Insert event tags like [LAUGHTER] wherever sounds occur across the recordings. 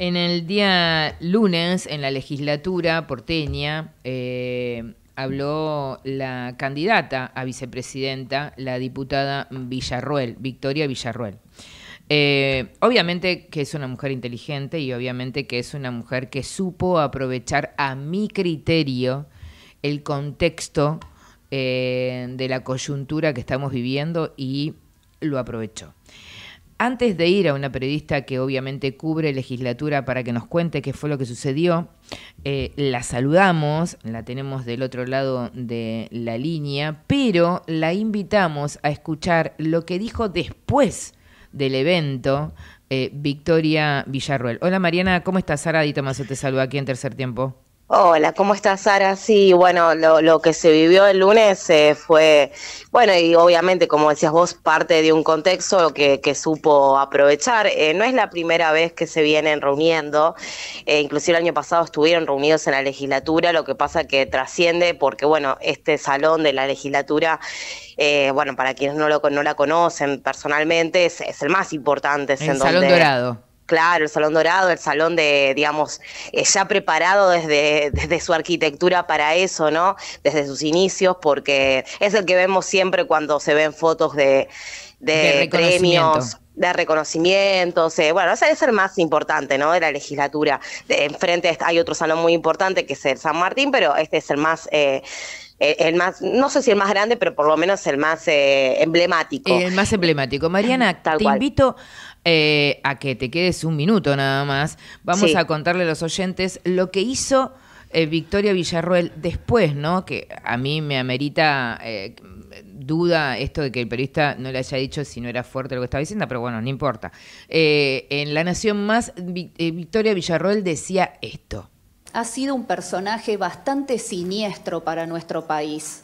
En el día lunes, en la legislatura porteña, eh, habló la candidata a vicepresidenta, la diputada Villarruel, Victoria Villarruel. Eh, obviamente que es una mujer inteligente y obviamente que es una mujer que supo aprovechar a mi criterio el contexto eh, de la coyuntura que estamos viviendo y lo aprovechó antes de ir a una periodista que obviamente cubre legislatura para que nos cuente qué fue lo que sucedió, eh, la saludamos, la tenemos del otro lado de la línea, pero la invitamos a escuchar lo que dijo después del evento eh, Victoria Villarruel. Hola Mariana, ¿cómo estás? Sara y se te saluda aquí en Tercer Tiempo. Hola, ¿cómo estás, Sara? Sí, bueno, lo, que se vivió el lunes eh, fue, bueno, y obviamente, como decías vos, parte de un contexto que, supo aprovechar. Eh, no es la primera vez que se vienen reuniendo, eh, inclusive el año pasado estuvieron reunidos en la legislatura, lo que pasa que trasciende porque, bueno, este salón de la legislatura, bueno, para quienes no, lo, no la conocen personalmente, es, el más importante. Es el Salón Dorado. Claro, el Salón Dorado, el salón de, digamos, eh, ya preparado desde, desde su arquitectura para eso, ¿no? Desde sus inicios, porque es el que vemos siempre cuando se ven fotos de, premios de reconocimientos, eh, bueno, es el más importante, ¿no? De la legislatura. enfrente hay otro salón muy importante que es el San Martín, pero este es el más eh, eh, más, no sé si el más grande, pero por lo menos el más eh, emblemático. Eh, el más emblemático. Mariana, te invito a que te quedes un minuto nada más. Vamos a contarle a los oyentes lo que hizo Victoria Villarroel después, ¿no? Que a mí me amerita duda esto de que el periodista no le haya dicho si no era fuerte lo que estaba diciendo, pero bueno, no importa. en La Nación Más, Victoria Villarroel decía esto ha sido un personaje bastante siniestro para nuestro país,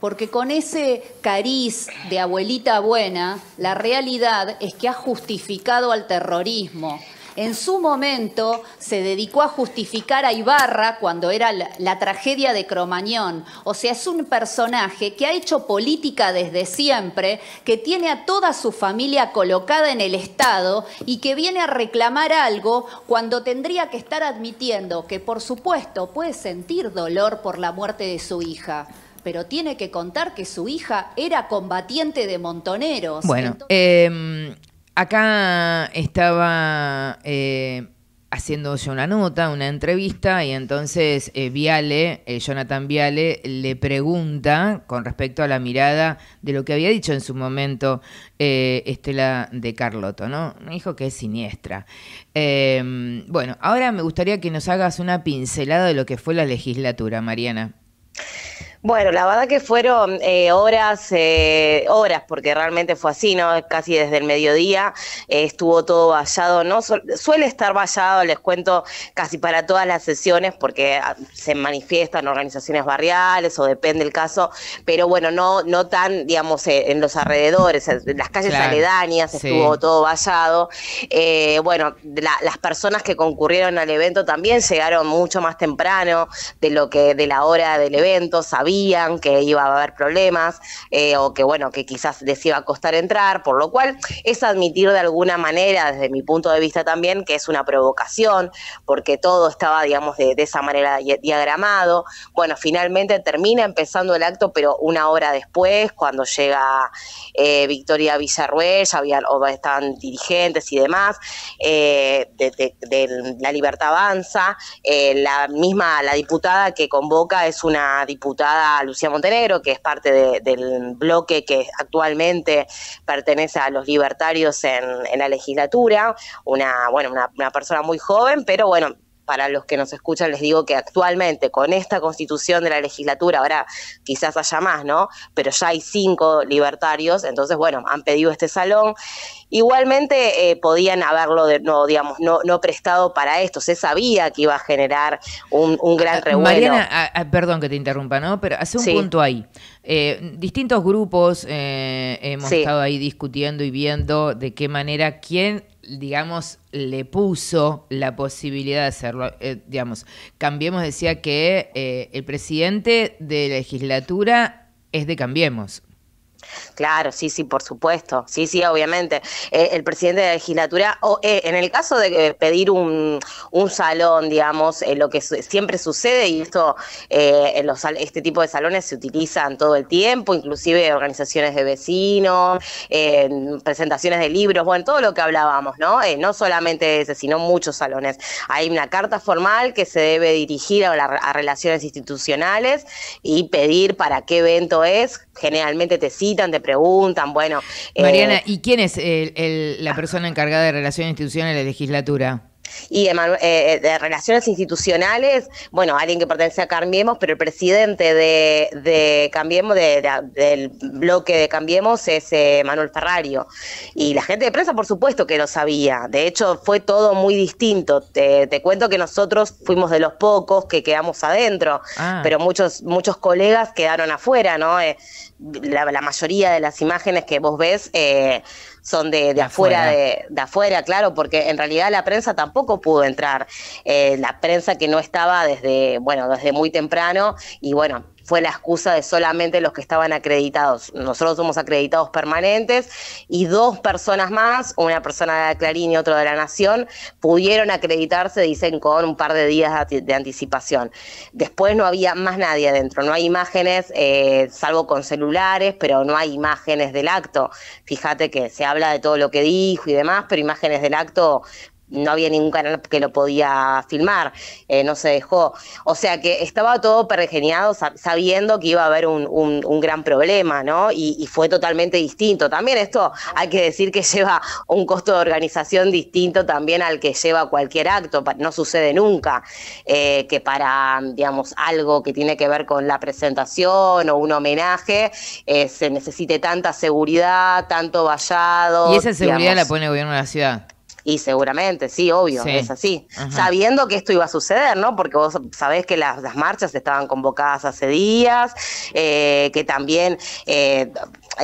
porque con ese cariz de abuelita buena, la realidad es que ha justificado al terrorismo, en su momento se dedicó a justificar a Ibarra cuando era la, tragedia de Cromañón. O sea, es un personaje que ha hecho política desde siempre, que tiene a toda su familia colocada en el Estado y que viene a reclamar algo cuando tendría que estar admitiendo que, por supuesto, puede sentir dolor por la muerte de su hija pero tiene que contar que su hija era combatiente de montoneros. Bueno, eh, Acá estaba eh, haciendo yo una nota, una entrevista, y entonces eh, Viale, eh, Jonathan Viale, le pregunta con respecto a la mirada de lo que había dicho en su momento Estela de Carlotto, ¿no? Me dijo que es siniestra. Em, bueno, ahora me gustaría que nos hagas una pincelada de lo que fue la legislatura, Mariana. Bueno, la verdad que fueron eh, horas, eh, horas, porque realmente fue así, ¿no? Casi desde el mediodía eh, estuvo todo vallado, ¿no? suele estar vallado, les cuento, casi para todas las sesiones, porque ah, se manifiestan organizaciones barriales o depende el caso, pero bueno, no, no tan, digamos, en los alrededores, en las calles aledañas estuvo todo vallado. bueno, las personas que concurrieron al evento también llegaron mucho más temprano de lo que de la hora del evento, sabían que iba a haber problemas eh, o que, bueno, que quizás les iba a costar entrar, por lo cual es admitir de alguna manera, desde mi punto de vista también, que es una provocación, porque todo estaba, digamos, de, esa manera diagramado. Bueno, finalmente termina empezando el acto, pero una hora después, cuando llega eh, Victoria Villarruel, ya había, estaban dirigentes y demás, eh, de, La Libertad Avanza, la misma, la diputada que convoca es una diputada Lucía Montenegro, que es parte del bloque que actualmente pertenece a los libertarios en, la legislatura, una, bueno, una persona muy joven, pero bueno, para los que nos escuchan les digo que actualmente con esta constitución de la legislatura, ahora quizás haya más, ¿no? Pero ya hay cinco libertarios, entonces bueno, han pedido este salón. Igualmente eh, podían haberlo, de, no, digamos, no, no prestado para esto, se sabía que iba a generar un, gran ah, revuelo. Mariana, ah, ah, perdón que te interrumpa, ¿no? Pero hace un punto ahí. Eh, distintos grupos eh, hemos estado ahí discutiendo y viendo de qué manera quién digamos, le puso la posibilidad de hacerlo. Eh, digamos, Cambiemos decía que eh, el presidente de legislatura es de Cambiemos. Claro, sí, sí, por supuesto. Sí, sí, obviamente. Eh, el presidente de la legislatura, o, eh, en el caso de eh, pedir un, salón, digamos, lo que siempre sucede, y esto, en los, este tipo de salones se utilizan todo el tiempo, inclusive organizaciones de vecinos, presentaciones de libros, bueno, todo lo que hablábamos, ¿no? no solamente ese, sino muchos salones. Hay una carta formal que se debe dirigir a, relaciones institucionales y pedir para qué evento es, generalmente te te preguntan, bueno. Eh, Mariana, ¿y quién es la persona encargada de relaciones institucionales de la legislatura? y eh, eh, de Relaciones Institucionales, bueno, alguien que pertenece a Cambiemos, pero el presidente de, Cambiemos, de, del bloque de Cambiemos es eh, Manuel Ferrario. Y la gente de prensa, por supuesto que lo sabía. De hecho, fue todo muy distinto. Te, cuento que nosotros fuimos de los pocos que quedamos adentro, ah. pero muchos, muchos colegas quedaron afuera, ¿no? la, mayoría de las imágenes que vos ves... Eh, son de, de, afuera, De, de, afuera, claro, porque en realidad la prensa tampoco pudo entrar, eh, la prensa que no estaba desde, bueno, desde muy temprano y bueno, fue la excusa de solamente los que estaban acreditados. Nosotros somos acreditados permanentes y dos personas más, una persona de Clarín y otra de La Nación, pudieron acreditarse, dicen, con un par de días de anticipación. Después no había más nadie adentro, no hay imágenes, eh, salvo con celulares, pero no hay imágenes del acto. Fíjate que se habla de todo lo que dijo y demás, pero imágenes del acto no había ningún canal que lo podía filmar, eh, no se dejó. O sea que estaba todo pergeniado sabiendo que iba a haber un, gran problema, ¿no? Y, fue totalmente distinto. También esto hay que decir que lleva un costo de organización distinto también al que lleva cualquier acto, no sucede nunca eh, que para, digamos, algo que tiene que ver con la presentación o un homenaje eh, se necesite tanta seguridad, tanto vallado. Y esa seguridad la pone el gobierno de la ciudad. Y seguramente, sí, obvio, es así. Sabiendo que esto iba a suceder, ¿no? Porque vos sabés que las, marchas estaban convocadas hace días, eh, que también, eh,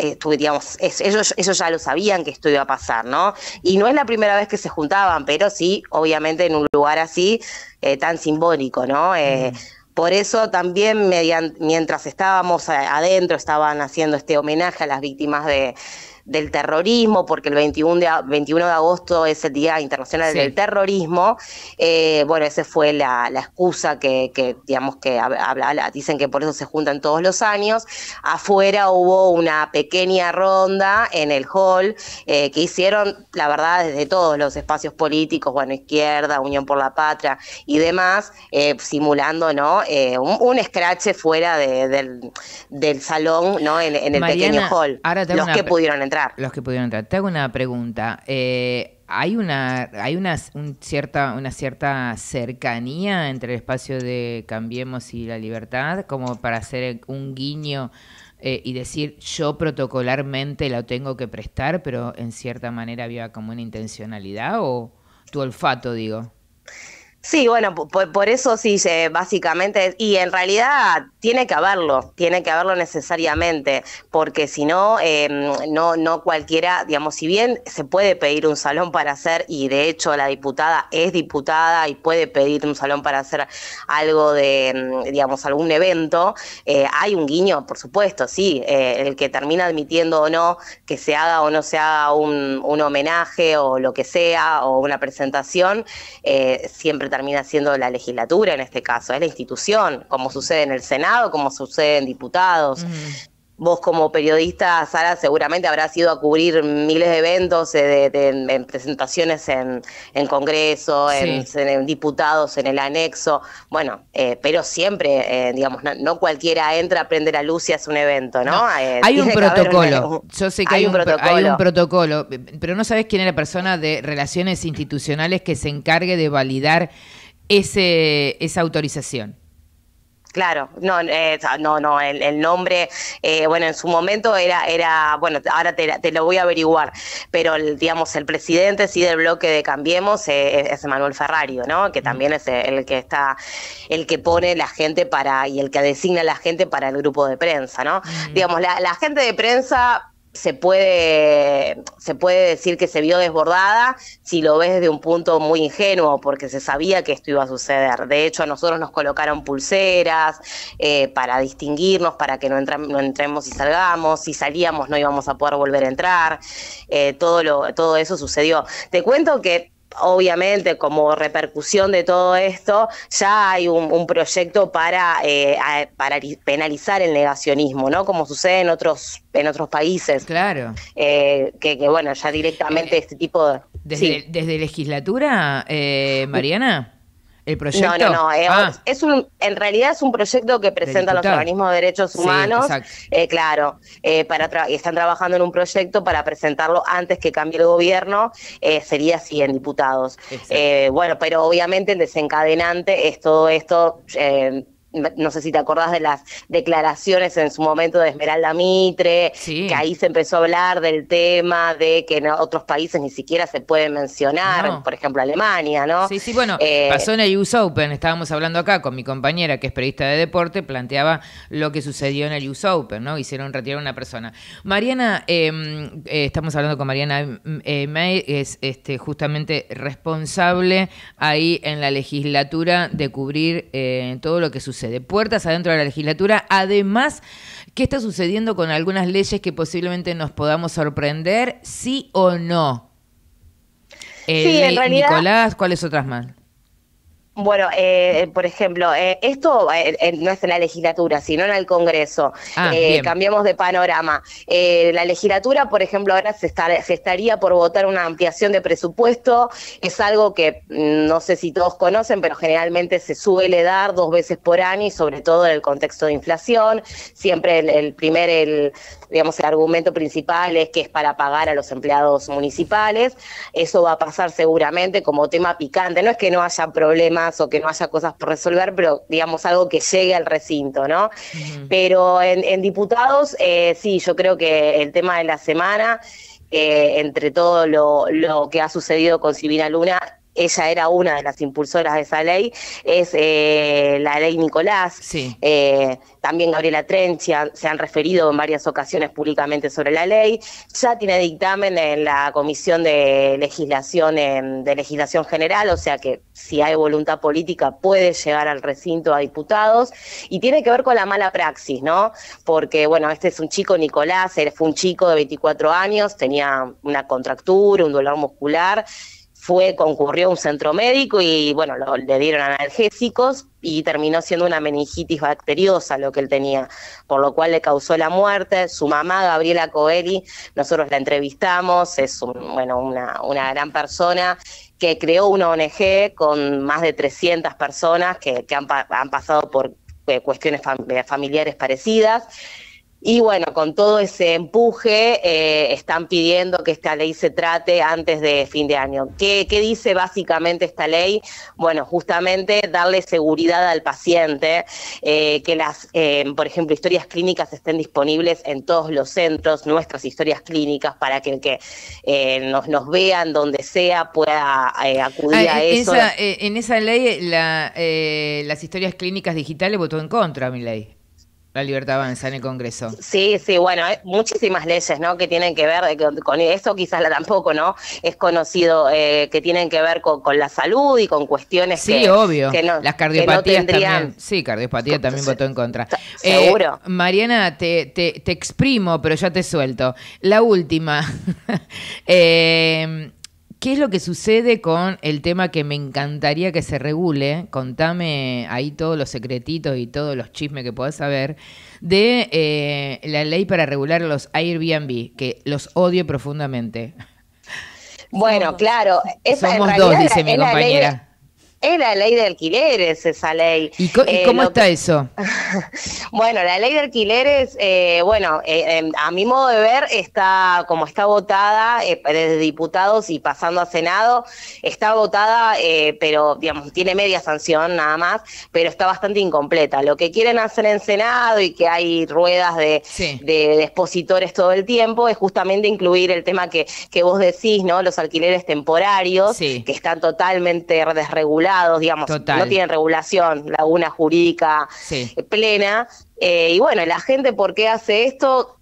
eh ellos, ellos ya lo sabían que esto iba a pasar, ¿no? Y no es la primera vez que se juntaban, pero sí, obviamente, en un lugar así, eh, tan simbólico, ¿no? Por eso también mientras estábamos adentro, estaban haciendo este homenaje a las víctimas de, del terrorismo, porque el 21 de, agosto es el Día Internacional del Terrorismo, eh, bueno, esa fue la, excusa que, digamos, que habla, dicen que por eso se juntan todos los años. Afuera hubo una pequeña ronda en el hall eh, que hicieron, la verdad, desde todos los espacios políticos, bueno, izquierda, Unión por la Patria y demás, eh, simulando, ¿no? un, escrache fuera del, salón, ¿no? En, el pequeño hall, los que pudieron entrar. Los que pudieron entrar. Te hago una pregunta. Eh, ¿Hay una hay una, cierta, una cierta cercanía entre el espacio de Cambiemos y la Libertad como para hacer un guiño eh, y decir yo protocolarmente lo tengo que prestar, pero en cierta manera había como una intencionalidad o tu olfato, digo? Sí, bueno, por, eso sí, básicamente, y en realidad tiene que haberlo, tiene que haberlo necesariamente, porque si no, em, no, no cualquiera, digamos, si bien se puede pedir un salón para hacer, y de hecho la diputada es diputada y puede pedir un salón para hacer algo de, em, digamos, algún evento, eh, hay un guiño, por supuesto, sí, eh, el que termina admitiendo o no que se haga o no se haga un, un homenaje o lo que sea, o una presentación, eh, siempre termina siendo la legislatura en este caso, es la institución, como sucede en el Senado, como sucede en diputados. Vos como periodista, Sara, seguramente habrás ido a cubrir miles de eventos, eh, de, en presentaciones en, en Congreso, en, diputados, en el anexo. Bueno, eh, pero siempre, eh, digamos, no, cualquiera entra, prende la luz y hace un evento, ¿no? hay un protocolo. Yo sé que hay, un, protocolo. hay un protocolo, pero no sabes quién es la persona de relaciones institucionales que se encargue de validar ese, esa autorización. Claro, no, eh, no, no, el, nombre, eh, bueno, en su momento era, era bueno, ahora te, te, lo voy a averiguar, pero el, digamos, el presidente sí del bloque de Cambiemos eh, es Manuel Ferrario, ¿no? Que también es el que está, el que pone la gente para, y el que designa la gente para el grupo de prensa, ¿no? Digamos, la gente de prensa se puede, se puede decir que se vio desbordada si lo ves desde un punto muy ingenuo, porque se sabía que esto iba a suceder. De hecho, a nosotros nos colocaron pulseras eh, para distinguirnos, para que no, entremos y salgamos. Si salíamos no íbamos a poder volver a entrar. Eh, todo, todo eso sucedió. Te cuento que obviamente como repercusión de todo esto, ya hay un, proyecto para, eh, para penalizar el negacionismo, ¿no? Como sucede en otros, en otros países. Claro. Eh, que, bueno, ya directamente eh, este tipo de... ¿Desde, desde legislatura, Mariana? proyecto? No, no, ah. no. es un, en realidad es un proyecto que presentan los organismos de derechos humanos. Eh, claro, eh, para y están trabajando en un proyecto para presentarlo antes que cambie el gobierno. Eh, sería así en diputados. bueno, pero obviamente el desencadenante es todo esto no sé si te acordás de las declaraciones en su momento de Esmeralda Mitre, que ahí se empezó a hablar del tema de que otros países ni siquiera se puede mencionar, por ejemplo Alemania, ¿no? Sí, sí, bueno, eh, pasó en el US Open, estábamos hablando acá con mi compañera que es periodista de deporte, planteaba lo que sucedió en el US Open, ¿no? Hicieron retirar a una persona. Mariana, em, eh, estamos hablando con Mariana em, eh, May, es este, justamente responsable ahí en la legislatura de cubrir todo lo que sucedió de puertas adentro de la legislatura, además qué está sucediendo con algunas leyes que posiblemente nos podamos sorprender, sí o no. Eh, Nicolás, ¿cuáles otras más? Bueno, eh, por ejemplo, eh, esto eh, no es en la legislatura, sino en el Congreso. Ah, cambiamos de panorama. la legislatura, por ejemplo, ahora se, estaría por votar una ampliación de presupuesto. Es algo que mm, no sé si todos conocen, pero generalmente se suele dar dos veces por año y sobre todo en el contexto de inflación. Siempre el, primer, el, digamos, el argumento principal es que es para pagar a los empleados municipales. Eso va a pasar seguramente como tema picante. No es que no haya problemas o que no haya cosas por resolver, pero digamos algo que llegue al recinto, ¿no? Pero en, diputados, eh, sí, yo creo que el tema de la semana, eh, entre todo lo, lo que ha sucedido con Silvina Luna, ella era una de las impulsoras de esa ley, es eh, la ley Nicolás. Eh, también Gabriela Trench se han, referido en varias ocasiones públicamente sobre la ley. Ya tiene dictamen en la Comisión de Legislación, de Legislación General, o sea que si hay voluntad política puede llegar al recinto a diputados. Y tiene que ver con la mala praxis, ¿no? Porque, bueno, este es un chico, Nicolás, fue un chico de 24 años, tenía una contractura, un dolor muscular fue, concurrió a un centro médico y bueno, le dieron analgésicos y terminó siendo una meningitis bacteriosa lo que él tenía, por lo cual le causó la muerte. Su mamá, Gabriela Coeli, nosotros la entrevistamos, es bueno, una, gran persona que creó una ONG con más de 300 personas que, que han pasado por eh, cuestiones familiares parecidas y bueno, con todo ese empuje eh, están pidiendo que esta ley se trate antes de fin de año. ¿Qué, dice básicamente esta ley? Bueno, justamente darle seguridad al paciente, eh, que las, eh, por ejemplo, historias clínicas estén disponibles en todos los centros, nuestras historias clínicas, para que el que nos, nos vean donde sea pueda acudir ah, a eso. en esa ley las historias clínicas digitales votó en contra, mi ley. La libertad avanza en el Congreso. Sí, sí, bueno, hay muchísimas leyes, ¿no? Que tienen que ver eh, con eso, quizás la tampoco, ¿no? Es conocido eh, que tienen que ver con, la salud y con cuestiones sí, que, obvio. Que Las cardiopatías también. Sí, cardiopatía también votó en contra. Eh, seguro. Mariana, te, te, exprimo, pero ya te suelto. La última. [LAUGHS] eh, ¿Qué es lo que sucede con el tema que me encantaría que se regule? Contame ahí todos los secretitos y todos los chismes que puedas saber de eh, la ley para regular los Airbnb, que los odio profundamente. Bueno, claro. Esa Somos dos, dice mi compañera la ley de alquileres esa ley. ¿Y, eh, cómo está eso? [LAUGHS] bueno, la ley de alquileres, eh, bueno, eh, em, a mi modo de ver, está como está votada desde diputados y pasando a Senado, está votada, pero digamos, tiene media sanción nada más, pero está bastante incompleta. Lo que quieren hacer en Senado y que hay ruedas de, expositores todo el tiempo es justamente incluir el tema que, vos decís, ¿no? Los alquileres temporarios, que están totalmente desregulados digamos, no tienen regulación, laguna jurídica plena. Eh, y bueno, la gente, ¿por qué hace esto?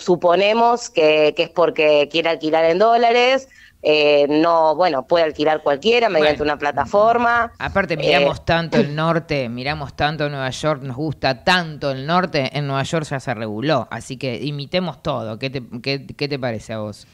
suponemos que, es porque quiere alquilar en dólares, eh, no, bueno, puede alquilar cualquiera mediante una plataforma. Aparte, eh, miramos [CLEARS THROAT] tanto el norte, miramos tanto Nueva York, nos gusta tanto el norte, en Nueva York ya se reguló, así que imitemos todo. ¿Qué qué, qué te parece a vos?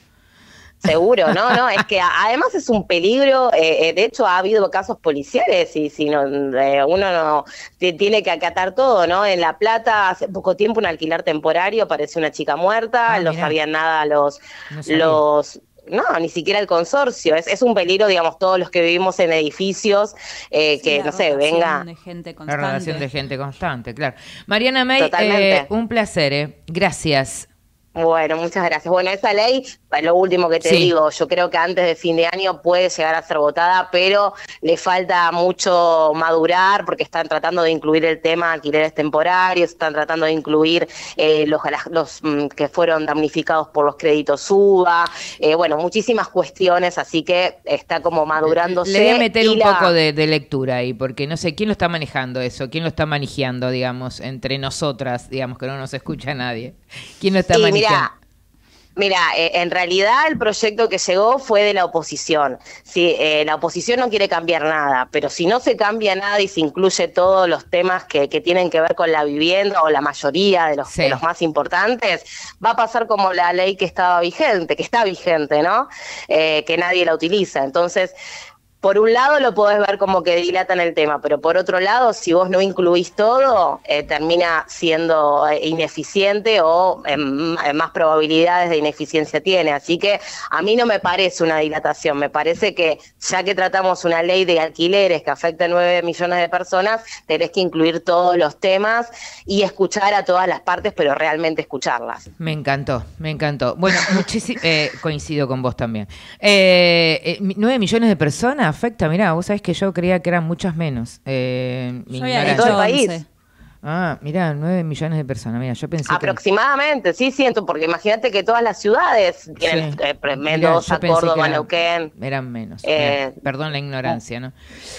Seguro, no, no, es que además es un peligro, eh, eh, de hecho ha habido casos policiales y si no, eh, uno no tiene que acatar todo, ¿no? En La Plata hace poco tiempo un alquiler temporario apareció una chica muerta, ah, no sabían nada los, no los no, ni siquiera el consorcio. Es, un peligro, digamos, todos los que vivimos en edificios, que, no sé, venga. gente constante. relación de gente constante, claro. Mariana May, un placer, gracias. Bueno, muchas gracias. Bueno, esa ley, lo último que te digo, yo creo que antes de fin de año puede llegar a ser votada, pero le falta mucho madurar porque están tratando de incluir el tema alquileres temporarios, están tratando de incluir eh, los, los mm, que fueron damnificados por los créditos UBA, eh, bueno, muchísimas cuestiones, así que está como madurándose. Le voy a meter un poco de, lectura ahí, porque no sé quién lo está manejando eso, quién lo está manejando, digamos, entre nosotras, digamos, que no nos escucha nadie. ¿Quién lo está manejando? Mira, Mira, eh, en realidad el proyecto que llegó fue de la oposición. Eh, la oposición no quiere cambiar nada, pero si no se cambia nada y se incluye todos los temas que, tienen que ver con la vivienda o la mayoría de los, más importantes, va a pasar como la ley que estaba vigente, que está vigente, ¿no? Eh, que nadie la utiliza. Entonces, por un lado lo podés ver como que dilatan el tema, pero por otro lado, si vos no incluís todo, eh, termina siendo eh, ineficiente o em, eh, más probabilidades de ineficiencia tiene. Así que a mí no me parece una dilatación, me parece que ya que tratamos una ley de alquileres que afecta a 9 millones de personas, tenés que incluir todos los temas y escuchar a todas las partes, pero realmente escucharlas. Me encantó, me encantó. Bueno, [LAUGHS] eh, coincido con vos también. ¿9 millones de personas? afecta, mirá, vos sabés que yo creía que eran muchas menos. Eh, yo había dicho todo el país. Ah, mira, 9 millones de personas. Mira, yo pensé. Aproximadamente, sí, siento, porque imagínate que todas las ciudades tienen eh, Mendoza, Córdoba, eran, Eran menos. Eh, perdón la ignorancia, ¿no?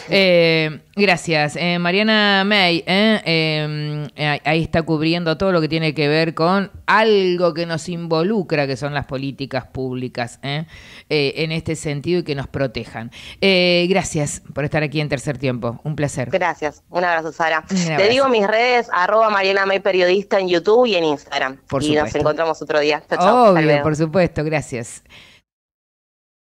Eh, gracias. Mariana May, ahí está cubriendo todo lo que tiene que ver con algo que nos involucra, que son las políticas públicas en este sentido y que nos protejan. gracias por estar aquí en tercer tiempo. Un placer. Gracias. Un abrazo, Sara. Te digo mis redes arroba Mariana May Periodista en YouTube y en Instagram. y nos encontramos otro día. Chao, Obvio, por supuesto, gracias.